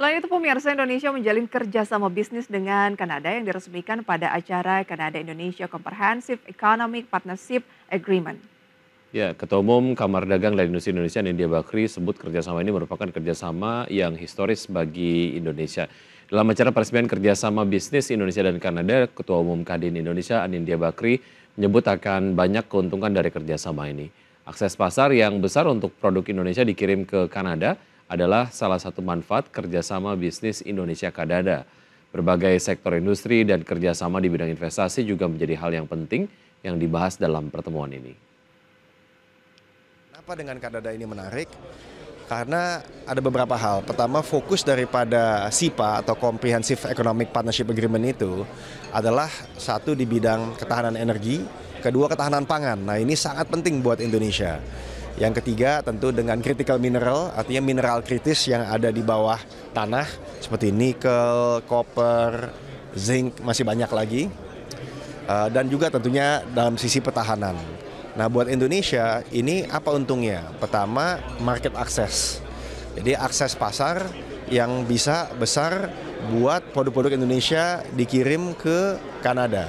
Selain itu, pemirsa Indonesia menjalin kerjasama bisnis dengan Kanada yang diresmikan pada acara Kanada Indonesia Comprehensive Economic Partnership Agreement. Ya, Ketua Umum Kamar Dagang dan Industri Indonesia Nindya Bakri sebut kerjasama ini merupakan kerjasama yang historis bagi Indonesia. Dalam acara peresmian kerjasama bisnis Indonesia dan Kanada, Ketua Umum Kadin Indonesia Anindya Bakri menyebut akan banyak keuntungan dari kerjasama ini. Akses pasar yang besar untuk produk Indonesia dikirim ke Kanada, adalah salah satu manfaat kerjasama bisnis Indonesia Kadada. Berbagai sektor industri dan kerjasama di bidang investasi juga menjadi hal yang penting yang dibahas dalam pertemuan ini. Kenapa dengan Kadada ini menarik? karena ada beberapa hal. Pertama, fokus daripada SIPA atau Comprehensive Economic Partnership Agreement itu adalah satu di bidang ketahanan energi, kedua ketahanan pangan. Nah, ini sangat penting buat Indonesia. Yang ketiga tentu dengan critical mineral, artinya mineral kritis yang ada di bawah tanah seperti nikel, koper, zinc masih banyak lagi. Eh, dan juga tentunya dalam sisi pertahanan. Nah, buat Indonesia ini apa untungnya? Pertama, market access. Jadi akses pasar yang bisa besar buat produk-produk Indonesia dikirim ke Kanada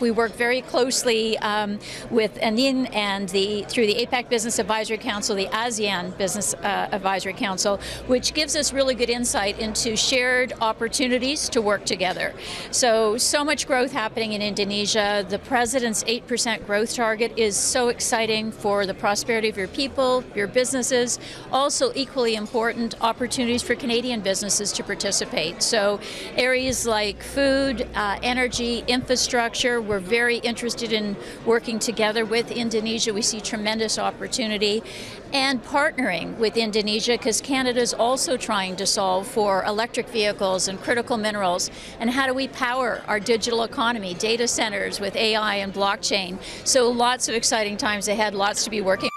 We work very closely um, with ANIN and the through the APEC Business Advisory Council, the ASEAN Business uh, Advisory Council, which gives us really good insight into shared opportunities to work together. So, so much growth happening in Indonesia. The president's 8% growth target is so exciting for the prosperity of your people, your businesses, also equally important opportunities for Canadian businesses to participate. So areas like food, uh, energy, infrastructure, we're very interested in working together with Indonesia. We see tremendous opportunity and partnering with Indonesia because Canada is also trying to solve for electric vehicles and critical minerals. And how do we power our digital economy, data centers with AI and blockchain? So lots of exciting times ahead, lots to be working